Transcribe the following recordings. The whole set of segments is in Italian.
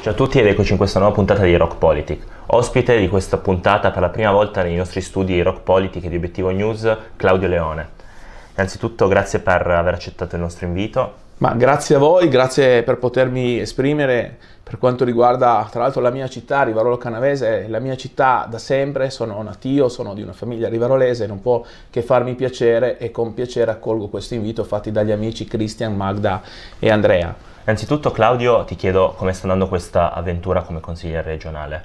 Ciao a tutti ed eccoci in questa nuova puntata di Rock Politic. Ospite di questa puntata per la prima volta nei nostri studi di Rock Politic e di Obiettivo News, Claudio Leone. Innanzitutto grazie per aver accettato il nostro invito. Ma grazie a voi, grazie per potermi esprimere per quanto riguarda tra l'altro la mia città, Rivarolo Canavese, la mia città da sempre, sono natio, sono di una famiglia rivarolese, non può che farmi piacere e con piacere accolgo questo invito fatti dagli amici Christian, Magda e Andrea. Innanzitutto Claudio ti chiedo come sta andando questa avventura come consigliere regionale.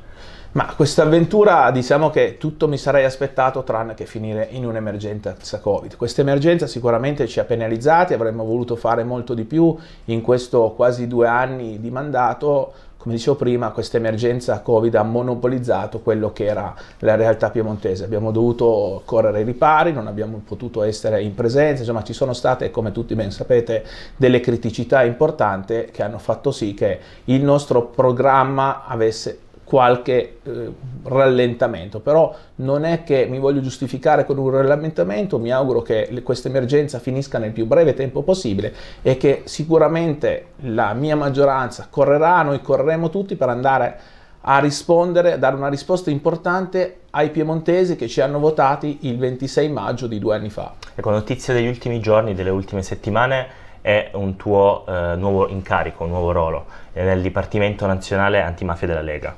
Ma questa avventura diciamo che tutto mi sarei aspettato tranne che finire in un'emergenza Covid. Questa emergenza sicuramente ci ha penalizzati, avremmo voluto fare molto di più in questo quasi due anni di mandato, come dicevo prima, questa emergenza Covid ha monopolizzato quello che era la realtà piemontese. Abbiamo dovuto correre ai ripari, non abbiamo potuto essere in presenza, insomma ci sono state, come tutti ben sapete, delle criticità importanti che hanno fatto sì che il nostro programma avesse qualche eh, rallentamento, però non è che mi voglio giustificare con un rallentamento, mi auguro che questa emergenza finisca nel più breve tempo possibile e che sicuramente la mia maggioranza correrà, noi correremo tutti per andare a rispondere, a dare una risposta importante ai piemontesi che ci hanno votati il 26 maggio di due anni fa. Ecco, notizie degli ultimi giorni, delle ultime settimane, è un tuo eh, nuovo incarico, un nuovo ruolo nel Dipartimento Nazionale Antimafia della Lega.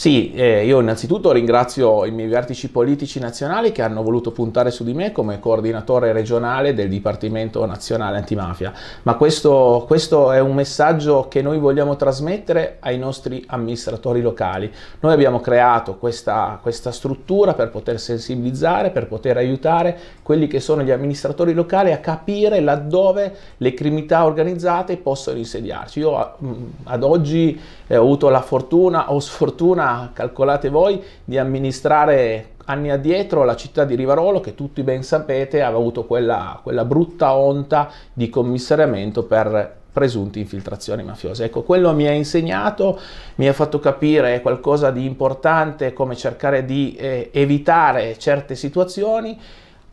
Sì, eh, io innanzitutto ringrazio i miei vertici politici nazionali che hanno voluto puntare su di me come coordinatore regionale del Dipartimento Nazionale Antimafia, ma questo, questo, è un messaggio che noi vogliamo trasmettere ai nostri amministratori locali. Noi abbiamo creato questa, questa struttura per poter sensibilizzare, per poter aiutare quelli che sono gli amministratori locali a capire laddove le criminalità organizzate possono insediarci. Io mm, ad oggi eh, ho avuto la fortuna o sfortuna, calcolate voi, di amministrare anni addietro la città di Rivarolo che tutti ben sapete aveva avuto quella, quella brutta onta di commissariamento per presunti infiltrazioni mafiose. Ecco, quello mi ha insegnato, mi ha fatto capire qualcosa di importante, come cercare di eh, evitare certe situazioni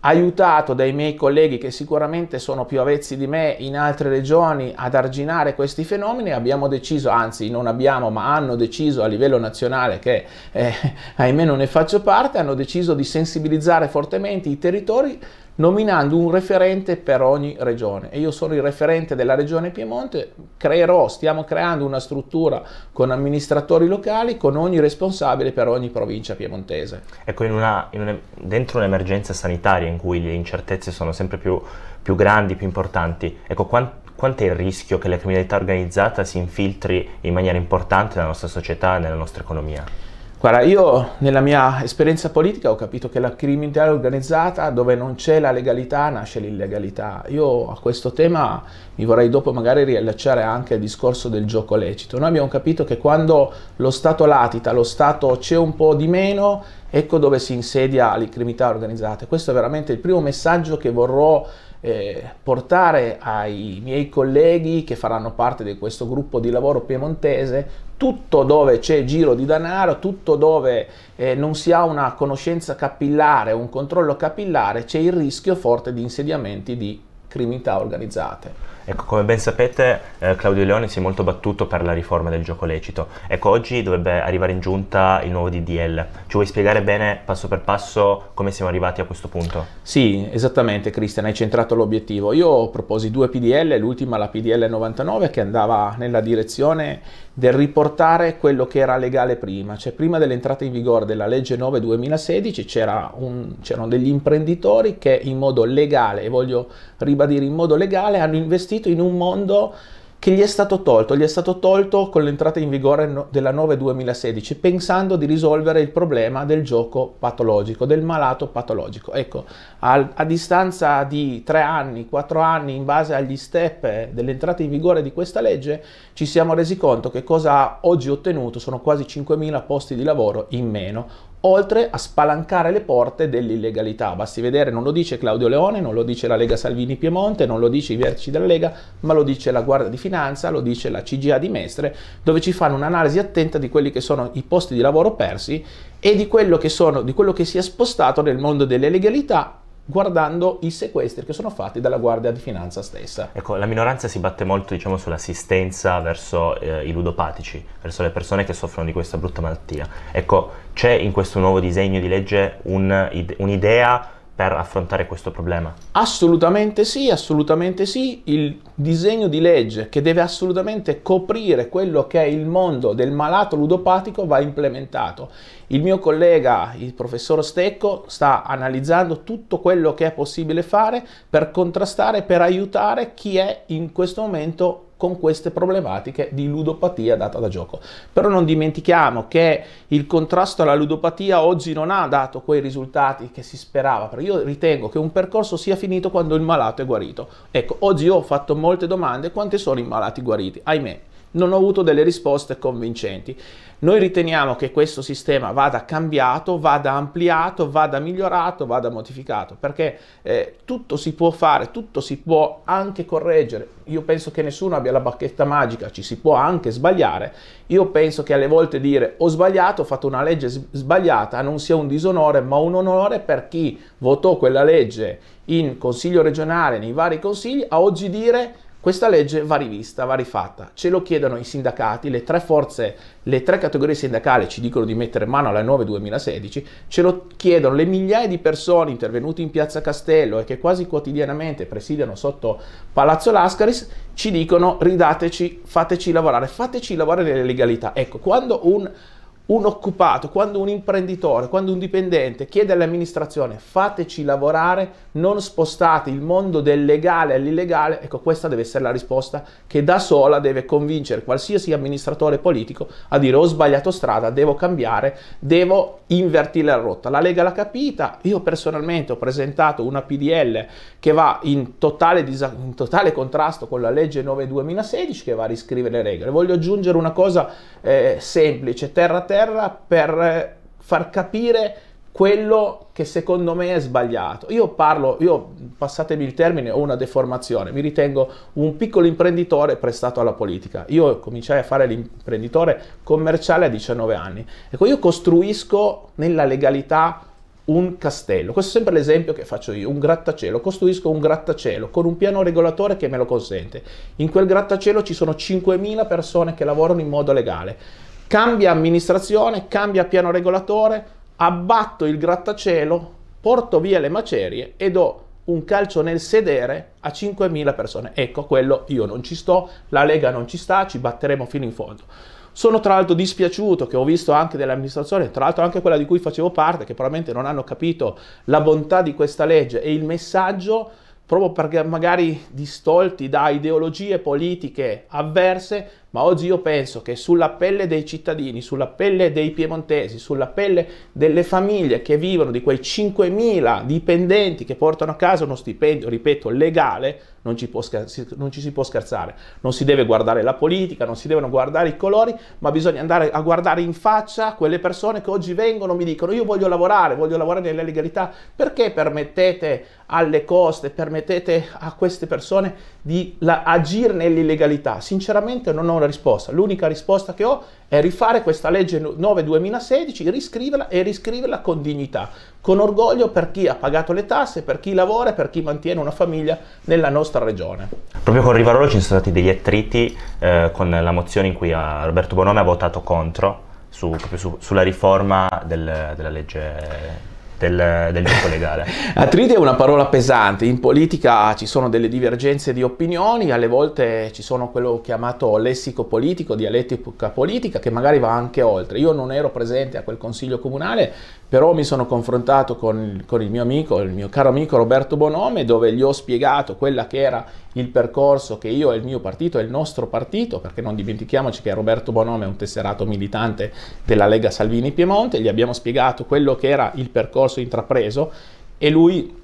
aiutato dai miei colleghi che sicuramente sono più avvezzi di me in altre regioni ad arginare questi fenomeni, abbiamo deciso, anzi non abbiamo, ma hanno deciso a livello nazionale che eh, ahimè non ne faccio parte, hanno deciso di sensibilizzare fortemente i territori nominando un referente per ogni regione e io sono il referente della regione Piemonte, creerò, stiamo creando una struttura con amministratori locali, con ogni responsabile per ogni provincia piemontese. Ecco, in una, in una, dentro un'emergenza sanitaria in cui le incertezze sono sempre più, più grandi, più importanti, ecco, quant, quanto è il rischio che la criminalità organizzata si infiltri in maniera importante nella nostra società nella nostra economia? Guarda, io nella mia esperienza politica ho capito che la criminalità organizzata, dove non c'è la legalità, nasce l'illegalità. Io a questo tema mi vorrei dopo magari riallacciare anche al discorso del gioco lecito. Noi abbiamo capito che quando lo Stato latita, lo Stato c'è un po' di meno, ecco dove si insedia la criminalità organizzata. Questo è veramente il primo messaggio che vorrò eh, portare ai miei colleghi che faranno parte di questo gruppo di lavoro piemontese tutto dove c'è giro di denaro, tutto dove eh, non si ha una conoscenza capillare, un controllo capillare, c'è il rischio forte di insediamenti di criminalità organizzate. Ecco, come ben sapete eh, Claudio Leone si è molto battuto per la riforma del gioco lecito. Ecco, oggi dovrebbe arrivare in giunta il nuovo DDL. Ci vuoi spiegare bene passo per passo come siamo arrivati a questo punto? Sì, esattamente Cristian, hai centrato l'obiettivo. Io proposi due PDL, l'ultima la PDL 99 che andava nella direzione del riportare quello che era legale prima, cioè prima dell'entrata in vigore della legge 9 2016 c'erano degli imprenditori che in modo legale, e voglio ribadire in modo legale, hanno investito investito in un mondo che gli è stato tolto, gli è stato tolto con l'entrata in vigore della 9 2016, pensando di risolvere il problema del gioco patologico, del malato patologico. Ecco, a, a distanza di tre anni, quattro anni, in base agli step eh, dell'entrata in vigore di questa legge, ci siamo resi conto che cosa ha oggi ottenuto sono quasi 5.000 posti di lavoro in meno, oltre a spalancare le porte dell'illegalità. Basti vedere, non lo dice Claudio Leone, non lo dice la Lega Salvini Piemonte, non lo dice i vertici della Lega, ma lo dice la Guardia di Finanza, lo dice la CGA di Mestre, dove ci fanno un'analisi attenta di quelli che sono i posti di lavoro persi e di quello che, sono, di quello che si è spostato nel mondo delle legalità guardando i sequestri che sono fatti dalla Guardia di Finanza stessa. Ecco, la minoranza si batte molto diciamo, sull'assistenza verso eh, i ludopatici, verso le persone che soffrono di questa brutta malattia. Ecco, c'è in questo nuovo disegno di legge un, un'idea per affrontare questo problema? Assolutamente sì, assolutamente sì. Il disegno di legge che deve assolutamente coprire quello che è il mondo del malato ludopatico va implementato. Il mio collega, il professor Stecco, sta analizzando tutto quello che è possibile fare per contrastare, per aiutare chi è in questo momento con queste problematiche di ludopatia data da gioco. Però non dimentichiamo che il contrasto alla ludopatia oggi non ha dato quei risultati che si sperava, perché io ritengo che un percorso sia finito quando il malato è guarito. Ecco, oggi io ho fatto molte domande, quanti sono i malati guariti? Ahimè, non ho avuto delle risposte convincenti. Noi riteniamo che questo sistema vada cambiato, vada ampliato, vada migliorato, vada modificato, perché eh, tutto si può fare, tutto si può anche correggere. Io penso che nessuno abbia la bacchetta magica, ci si può anche sbagliare. Io penso che alle volte dire ho sbagliato, ho fatto una legge sbagliata, non sia un disonore, ma un onore per chi votò quella legge in consiglio regionale, nei vari consigli, a oggi dire questa legge va rivista, va rifatta. Ce lo chiedono i sindacati, le tre forze, le tre categorie sindacali ci dicono di mettere mano alla 9 2016, ce lo chiedono le migliaia di persone intervenute in Piazza Castello e che quasi quotidianamente presidiano sotto Palazzo Lascaris, ci dicono ridateci, fateci lavorare, fateci lavorare nelle legalità. Ecco, quando un un occupato, quando un imprenditore, quando un dipendente chiede all'amministrazione fateci lavorare, non spostate il mondo del legale all'illegale, ecco questa deve essere la risposta che da sola deve convincere qualsiasi amministratore politico a dire ho sbagliato strada, devo cambiare, devo invertire la rotta. La Lega l'ha capita, io personalmente ho presentato una PDL che va in totale, in totale contrasto con la legge 9 2016 che va a riscrivere le regole. Voglio aggiungere una cosa eh, semplice, terra a terra terra per far capire quello che secondo me è sbagliato. Io parlo, io passatemi il termine, ho una deformazione, mi ritengo un piccolo imprenditore prestato alla politica. Io cominciai a fare l'imprenditore commerciale a 19 anni. Ecco, io costruisco nella legalità un castello. Questo è sempre l'esempio che faccio io, un grattacielo. Costruisco un grattacielo con un piano regolatore che me lo consente. In quel grattacielo ci sono 5.000 persone che lavorano in modo legale. Cambia amministrazione, cambia piano regolatore, abbatto il grattacielo, porto via le macerie e do un calcio nel sedere a 5.000 persone. Ecco, quello io non ci sto, la Lega non ci sta, ci batteremo fino in fondo. Sono tra l'altro dispiaciuto che ho visto anche delle amministrazioni, tra l'altro anche quella di cui facevo parte, che probabilmente non hanno capito la bontà di questa legge e il messaggio, proprio perché magari distolti da ideologie politiche avverse, ma oggi io penso che sulla pelle dei cittadini, sulla pelle dei piemontesi, sulla pelle delle famiglie che vivono di quei 5.000 dipendenti che portano a casa uno stipendio, ripeto, legale, non ci, non ci, si può scherzare. Non si deve guardare la politica, non si devono guardare i colori, ma bisogna andare a guardare in faccia quelle persone che oggi vengono e mi dicono io voglio lavorare, voglio lavorare nella legalità. Perché permettete alle coste, permettete a queste persone di agire nell'illegalità? Sinceramente non ho una risposta. L'unica risposta che ho è rifare questa legge 9-2016, riscriverla e riscriverla con dignità, con orgoglio per chi ha pagato le tasse, per chi lavora e per chi mantiene una famiglia nella nostra regione. Proprio con Rivarolo ci sono stati degli attriti eh, con la mozione in cui eh, Roberto Bonome ha votato contro su, su, sulla riforma del, della legge del, del gioco legale. Attriti è una parola pesante, in politica ci sono delle divergenze di opinioni, alle volte ci sono quello chiamato lessico politico, dialettica politica, che magari va anche oltre. Io non ero presente a quel consiglio comunale, però mi sono confrontato con, con il mio amico, il mio caro amico Roberto Bonome, dove gli ho spiegato quella che era il percorso che io e il mio partito e il nostro partito, perché non dimentichiamoci che Roberto Bonome è un tesserato militante della Lega Salvini Piemonte, gli abbiamo spiegato quello che era il percorso percorso intrapreso e lui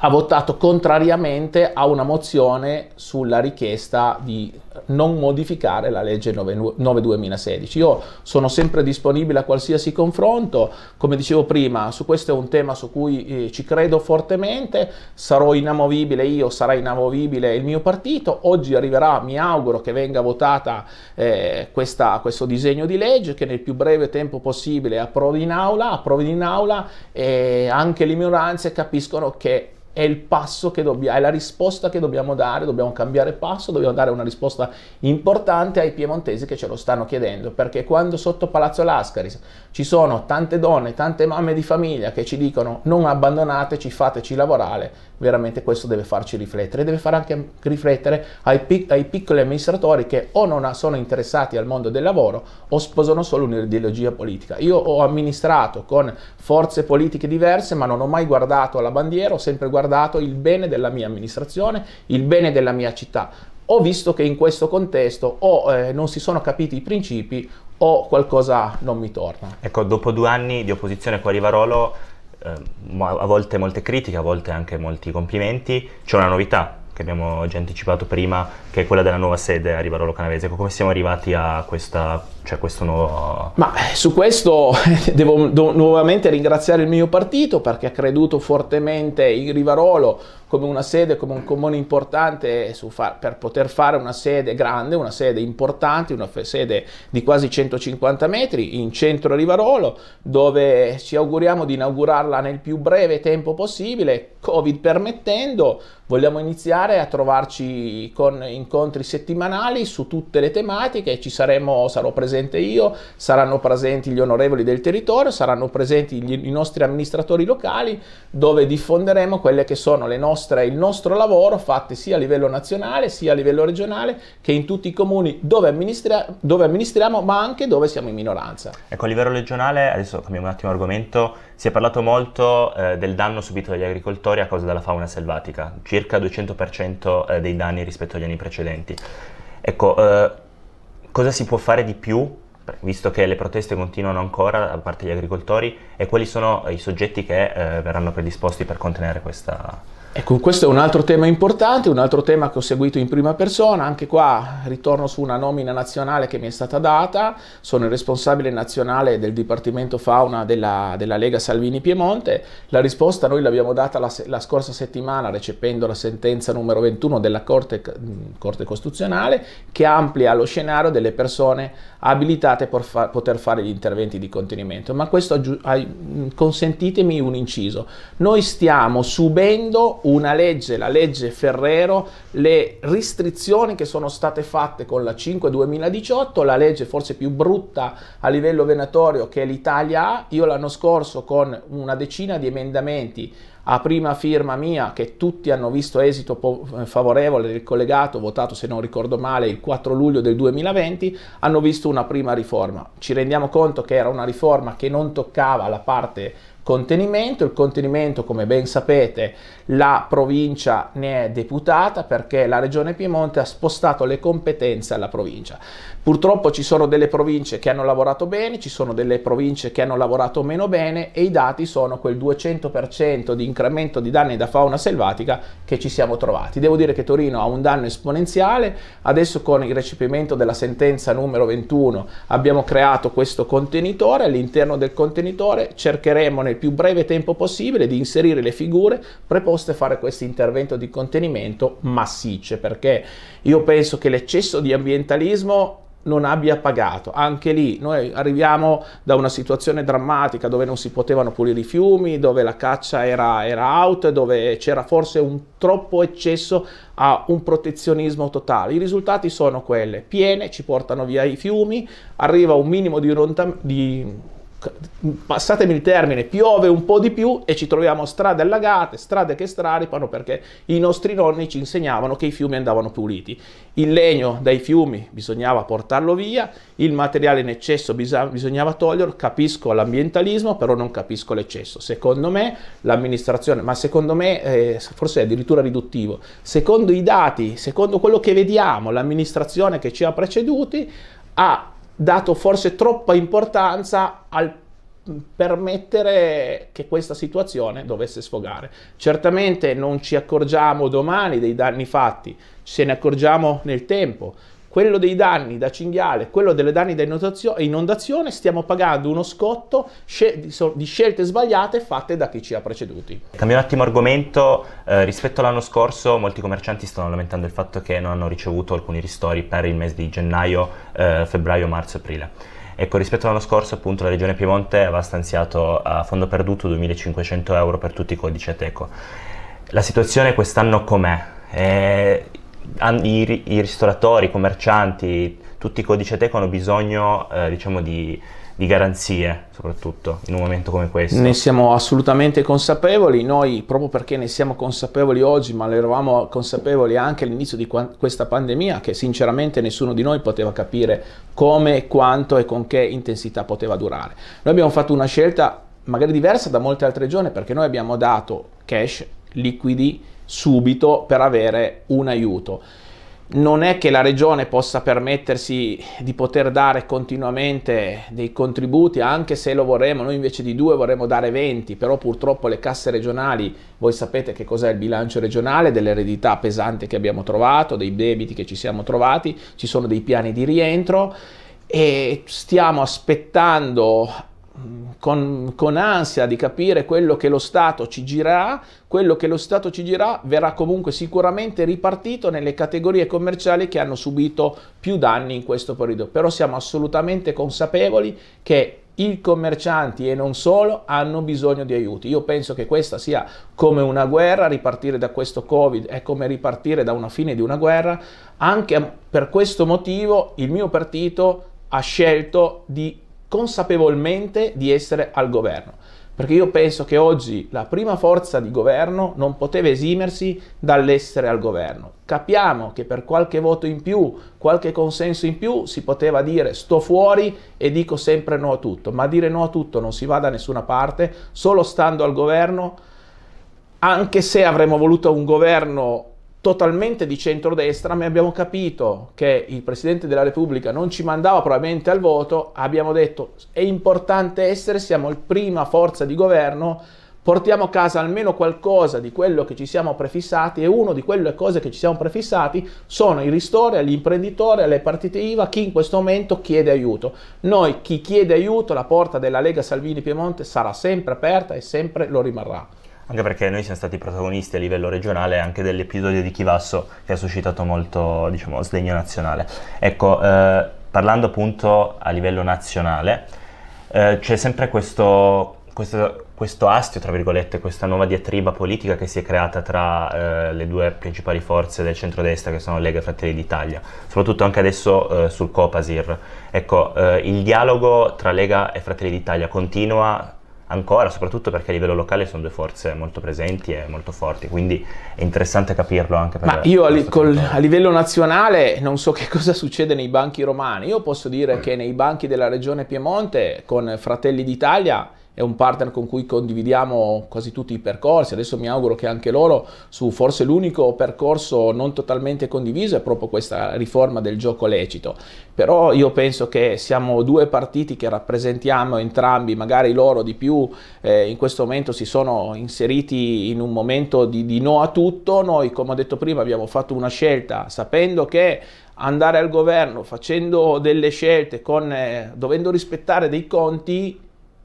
ha votato contrariamente a una mozione sulla richiesta di non modificare la legge 9-2016. Io sono sempre disponibile a qualsiasi confronto, come dicevo prima, su questo è un tema su cui eh, ci credo fortemente, sarò inamovibile io, sarà inamovibile il mio partito, oggi arriverà, mi auguro che venga votata eh, questa, questo disegno di legge, che nel più breve tempo possibile approvi in aula, approvi in aula e anche le minoranze capiscono che è il passo che dobbiamo, è la risposta che dobbiamo dare, dobbiamo cambiare passo, dobbiamo dare una risposta importante ai piemontesi che ce lo stanno chiedendo, perché quando sotto Palazzo Lascaris ci sono tante donne, tante mamme di famiglia che ci dicono non abbandonateci, fateci lavorare, veramente questo deve farci riflettere, deve far anche riflettere ai, pic ai piccoli amministratori che o non sono interessati al mondo del lavoro o sposano solo un'ideologia politica. Io ho amministrato con forze politiche diverse, ma non ho mai guardato alla bandiera, ho sempre guardato guardato il bene della mia amministrazione, il bene della mia città. Ho visto che in questo contesto o eh, non si sono capiti i principi o qualcosa non mi torna. Ecco, dopo due anni di opposizione con Rivarolo, eh, a volte molte critiche, a volte anche molti complimenti, c'è una novità che abbiamo già anticipato prima, che è quella della nuova sede a Rivarolo Canavese. Ecco, Come siamo arrivati a questa cioè questo nuovo... Ma eh, su questo devo nuovamente ringraziare il mio partito perché ha creduto fortemente in Rivarolo come una sede, come un comune importante far, per poter fare una sede grande, una sede importante, una sede di quasi 150 metri in centro Rivarolo, dove ci auguriamo di inaugurarla nel più breve tempo possibile, Covid permettendo. Vogliamo iniziare a trovarci con incontri settimanali su tutte le tematiche, ci saremo, sarò presente presente io, saranno presenti gli onorevoli del territorio, saranno presenti gli, i nostri amministratori locali dove diffonderemo quelle che sono le nostre, il nostro lavoro fatte sia a livello nazionale sia a livello regionale che in tutti i comuni dove, amministra dove amministriamo ma anche dove siamo in minoranza. Ecco, a livello regionale, adesso cambiamo un attimo argomento, si è parlato molto eh, del danno subito dagli agricoltori a causa della fauna selvatica, circa 200% eh, dei danni rispetto agli anni precedenti. Ecco, eh, cosa si può fare di più, visto che le proteste continuano ancora da parte degli agricoltori, e quali sono i soggetti che eh, verranno predisposti per contenere questa, Ecco, questo è un altro tema importante, un altro tema che ho seguito in prima persona, anche qua ritorno su una nomina nazionale che mi è stata data, sono il responsabile nazionale del Dipartimento Fauna della, della Lega Salvini Piemonte, la risposta noi l'abbiamo data la, la, scorsa settimana recependo la sentenza numero 21 della Corte, Corte Costituzionale che amplia lo scenario delle persone abilitate per fa, poter fare gli interventi di contenimento, ma questo consentitemi un inciso, noi stiamo subendo una legge, la legge Ferrero, le restrizioni che sono state fatte con la 5 2018, la legge forse più brutta a livello venatorio che l'Italia ha. Io l'anno scorso con una decina di emendamenti a prima firma mia, che tutti hanno visto esito eh, favorevole del collegato, votato se non ricordo male il 4 luglio del 2020, hanno visto una prima riforma. Ci rendiamo conto che era una riforma che non toccava la parte contenimento, il contenimento come ben sapete la provincia ne è deputata perché la regione Piemonte ha spostato le competenze alla provincia. Purtroppo ci sono delle province che hanno lavorato bene, ci sono delle province che hanno lavorato meno bene e i dati sono quel 200% di incremento di danni da fauna selvatica che ci siamo trovati. Devo dire che Torino ha un danno esponenziale, adesso con il recepimento della sentenza numero 21 abbiamo creato questo contenitore, all'interno del contenitore cercheremo nel più breve tempo possibile di inserire le figure preposte post fare questo intervento di contenimento massicce perché io penso che l'eccesso di ambientalismo non abbia pagato. Anche lì noi arriviamo da una situazione drammatica dove non si potevano pulire i fiumi, dove la caccia era, era out, dove c'era forse un troppo eccesso a un protezionismo totale. I risultati sono quelli, piene, ci portano via i fiumi, arriva un minimo di, passatemi il termine, piove un po' di più e ci troviamo strade allagate, strade che straripano perché i nostri nonni ci insegnavano che i fiumi andavano puliti. Il legno dai fiumi bisognava portarlo via, il materiale in eccesso bisognava toglierlo, capisco l'ambientalismo, però non capisco l'eccesso. Secondo me l'amministrazione, ma secondo me eh, forse è addirittura riduttivo, secondo i dati, secondo quello che vediamo, l'amministrazione che ci ha preceduti ha dato forse troppa importanza al permettere che questa situazione dovesse sfogare. Certamente non ci accorgiamo domani dei danni fatti, se ne accorgiamo nel tempo, quello dei danni da cinghiale, quello delle danni da inondazione, stiamo pagando uno scotto di scelte sbagliate fatte da chi ci ha preceduti. Cambio un attimo argomento, eh, rispetto all'anno scorso molti commercianti stanno lamentando il fatto che non hanno ricevuto alcuni ristori per il mese di gennaio, eh, febbraio, marzo, aprile. Ecco, rispetto all'anno scorso appunto la Regione Piemonte aveva stanziato a fondo perduto 2.500 euro per tutti i codici Ateco. La situazione quest'anno com'è? Eh, i, i, ristoratori, i commercianti, tutti i codici ATEC hanno bisogno eh, diciamo di, di, garanzie, soprattutto in un momento come questo. Ne siamo assolutamente consapevoli, noi proprio perché ne siamo consapevoli oggi, ma ne eravamo consapevoli anche all'inizio di qua- questa pandemia, che sinceramente nessuno di noi poteva capire come, quanto e con che intensità poteva durare. Noi abbiamo fatto una scelta magari diversa da molte altre regioni, perché noi abbiamo dato cash, liquidi, subito per avere un aiuto. Non è che la regione possa permettersi di poter dare continuamente dei contributi, anche se lo vorremmo, noi invece di due vorremmo dare 20, però purtroppo le casse regionali, voi sapete che cos'è il bilancio regionale, dell'eredità pesante che abbiamo trovato, dei debiti che ci siamo trovati, ci sono dei piani di rientro e stiamo aspettando con, con, ansia di capire quello che lo Stato ci girerà, quello che lo Stato ci girerà verrà comunque sicuramente ripartito nelle categorie commerciali che hanno subito più danni in questo periodo, però siamo assolutamente consapevoli che i commercianti e non solo hanno bisogno di aiuti. Io penso che questa sia come una guerra, ripartire da questo Covid è come ripartire da una fine di una guerra. Anche per questo motivo il mio partito ha scelto di consapevolmente di essere al governo. Perché io penso che oggi la prima forza di governo non poteva esimersi dall'essere al governo. Capiamo che per qualche voto in più, qualche consenso in più, si poteva dire sto fuori e dico sempre no a tutto, ma dire no a tutto non si va da nessuna parte, solo stando al governo, anche se avremmo voluto un governo totalmente di centrodestra, ma abbiamo capito che il Presidente della Repubblica non ci mandava probabilmente al voto, abbiamo detto è importante essere, siamo la prima forza di governo, portiamo a casa almeno qualcosa di quello che ci siamo prefissati e una di quelle cose che ci siamo prefissati sono i ristori agli imprenditori, alle partite IVA, chi in questo momento chiede aiuto. Noi, chi chiede aiuto, la porta della Lega Salvini Piemonte sarà sempre aperta e sempre lo rimarrà anche perché noi siamo stati protagonisti a livello regionale anche dell'episodio di Chivasso che ha suscitato molto diciamo, sdegno nazionale. Ecco, eh, parlando appunto a livello nazionale, eh, c'è sempre questo, questo, questo, astio, tra virgolette, questa nuova diatriba politica che si è creata tra eh, le due principali forze del centrodestra che sono Lega e Fratelli d'Italia, soprattutto anche adesso eh, sul Copasir. Ecco, eh, il dialogo tra Lega e Fratelli d'Italia continua ancora, soprattutto perché a livello locale sono due forze molto presenti e molto forti, quindi è interessante capirlo anche per Ma io a, li, col, a, livello nazionale non so che cosa succede nei banchi romani, io posso dire mm. che nei banchi della regione Piemonte con Fratelli d'Italia è un partner con cui condividiamo quasi tutti i percorsi, adesso mi auguro che anche loro su forse l'unico percorso non totalmente condiviso è proprio questa riforma del gioco lecito, però io penso che siamo due partiti che rappresentiamo entrambi, magari loro di più eh, in questo momento si sono inseriti in un momento di, di no a tutto, noi come ho detto prima abbiamo fatto una scelta sapendo che andare al governo facendo delle scelte con, eh, dovendo rispettare dei conti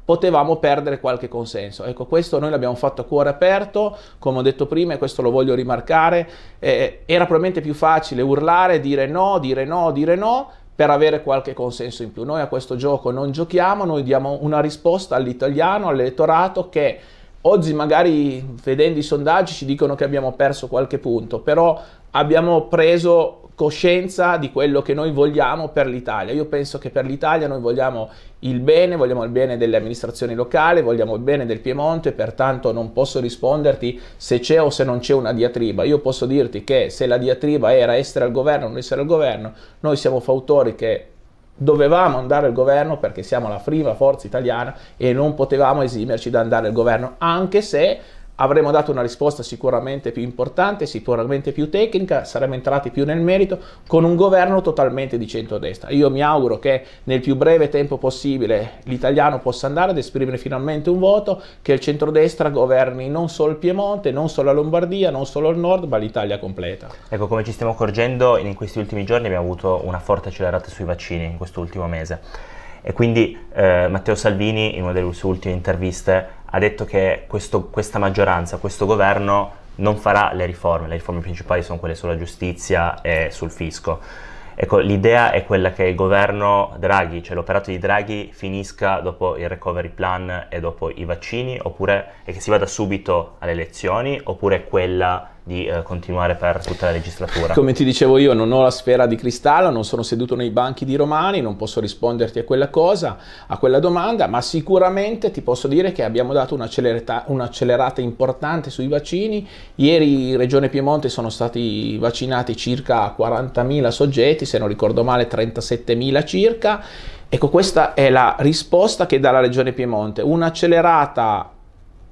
potevamo perdere qualche consenso. Ecco, questo noi l'abbiamo fatto a cuore aperto, come ho detto prima, e questo lo voglio rimarcare, eh, era probabilmente più facile urlare, dire no, dire no, dire no, per avere qualche consenso in più. Noi a questo gioco non giochiamo, noi diamo una risposta all'italiano, all'elettorato che oggi magari vedendo i sondaggi ci dicono che abbiamo perso qualche punto, però abbiamo preso coscienza di quello che noi vogliamo per l'Italia. Io penso che per l'Italia noi vogliamo il bene, vogliamo il bene delle amministrazioni locali, vogliamo il bene del Piemonte, pertanto non posso risponderti se c'è o se non c'è una diatriba. Io posso dirti che se la diatriba era essere al governo o non essere al governo, noi siamo fautori che dovevamo andare al governo perché siamo la prima forza italiana e non potevamo esimerci da andare al governo, anche se avremmo dato una risposta sicuramente più importante, sicuramente più tecnica, saremmo entrati più nel merito con un governo totalmente di centrodestra. Io mi auguro che nel più breve tempo possibile l'italiano possa andare ad esprimere finalmente un voto, che il centrodestra governi non solo il Piemonte, non solo la Lombardia, non solo il nord, ma l'Italia completa. Ecco, come ci stiamo accorgendo in questi ultimi giorni abbiamo avuto una forte accelerata sui vaccini in quest'ultimo mese. E quindi eh, Matteo Salvini, in una delle sue ultime interviste, ha detto che questo, questa maggioranza, questo governo non farà le riforme, le riforme principali sono quelle sulla giustizia e sul fisco. Ecco, l'idea è quella che il governo Draghi, cioè l'operato di Draghi, finisca dopo il recovery plan e dopo i vaccini, oppure che si vada subito alle elezioni, oppure quella di eh, continuare per tutta la legislatura. Come ti dicevo io non ho la sfera di cristallo, non sono seduto nei banchi di Romani, non posso risponderti a quella cosa, a quella domanda, ma sicuramente ti posso dire che abbiamo dato un'accelerata, un'accelerata importante sui vaccini. Ieri in Regione Piemonte sono stati vaccinati circa 40.000 soggetti, se non ricordo male 37.000 circa. Ecco, questa è la risposta che dà la Regione Piemonte, un'accelerata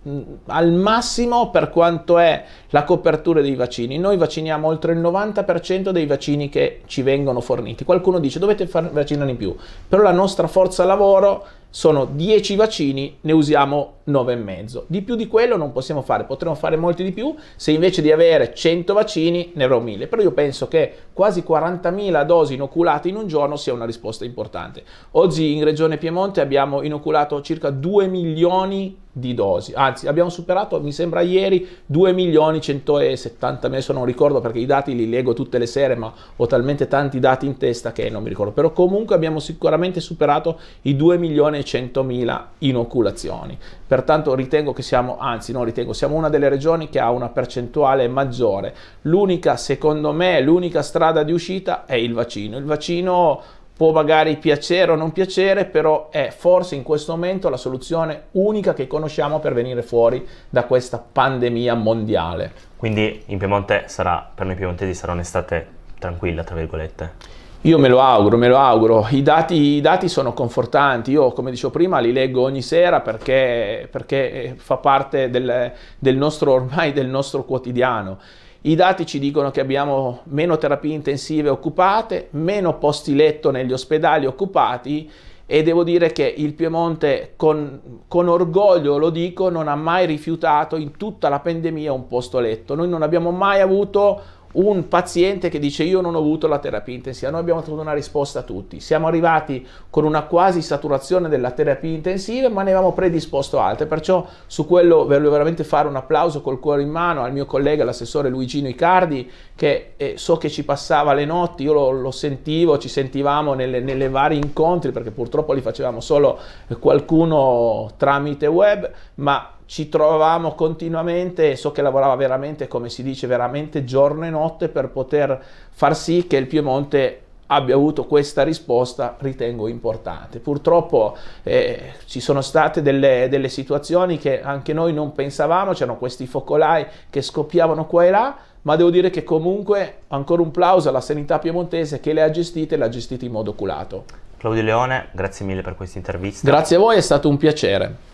Mm, al massimo per quanto è la copertura dei vaccini. Noi vacciniamo oltre il 90% dei vaccini che ci vengono forniti. Qualcuno dice dovete far vaccinare in più, però la nostra forza lavoro sono 10 vaccini, ne usiamo 9 e mezzo. Di più di quello non possiamo fare, potremmo fare molti di più se invece di avere 100 vaccini ne avrò 1000. Però io penso che quasi 40.000 dosi inoculate in un giorno sia una risposta importante. Oggi in Regione Piemonte abbiamo inoculato circa 2 milioni di dosi. Anzi, abbiamo superato, mi sembra ieri, 2 milioni 170 mila, adesso non ricordo perché i dati li leggo tutte le sere, ma ho talmente tanti dati in testa che non mi ricordo, però comunque abbiamo sicuramente superato i 2 milioni e 100 mila inoculazioni. Pertanto ritengo che siamo, anzi non ritengo, siamo una delle regioni che ha una percentuale maggiore. L'unica, secondo me, l'unica strada di uscita è il vaccino. Il vaccino può magari piacere o non piacere, però è forse in questo momento la soluzione unica che conosciamo per venire fuori da questa pandemia mondiale. Quindi in Piemonte sarà, per noi piemontesi sarà un'estate tranquilla, tra virgolette. Io me lo auguro, me lo auguro. I dati, I dati, sono confortanti. Io, come dicevo prima, li leggo ogni sera perché, perché eh, fa parte del, del nostro ormai del nostro quotidiano. I dati ci dicono che abbiamo meno terapie intensive occupate, meno posti letto negli ospedali occupati e devo dire che il Piemonte, con, con, orgoglio lo dico, non ha mai rifiutato in tutta la pandemia un posto letto. Noi non abbiamo mai avuto un paziente che dice io non ho avuto la terapia intensiva, noi abbiamo avuto una risposta a tutti, siamo arrivati con una quasi saturazione della terapia intensiva ma ne avevamo predisposto altre, perciò su quello voglio veramente fare un applauso col cuore in mano al mio collega, l'assessore Luigino Icardi, che eh, so che ci passava le notti, io lo, lo sentivo, ci sentivamo nelle, nelle vari incontri perché purtroppo li facevamo solo eh, qualcuno tramite web, ma ci trovavamo continuamente e so che lavorava veramente, come si dice, veramente giorno e notte per poter far sì che il Piemonte abbia avuto questa risposta ritengo importante. Purtroppo eh, ci sono state delle, delle, situazioni che anche noi non pensavamo, c'erano questi focolai che scoppiavano qua e là, ma devo dire che comunque ancora un plauso alla sanità piemontese che le ha gestite e le ha gestite in modo oculato. Claudio Leone, grazie mille per questa intervista. Grazie a voi, è stato un piacere.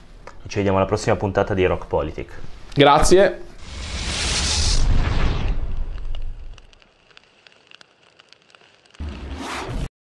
Ci vediamo alla prossima puntata di Rock Politic. Grazie.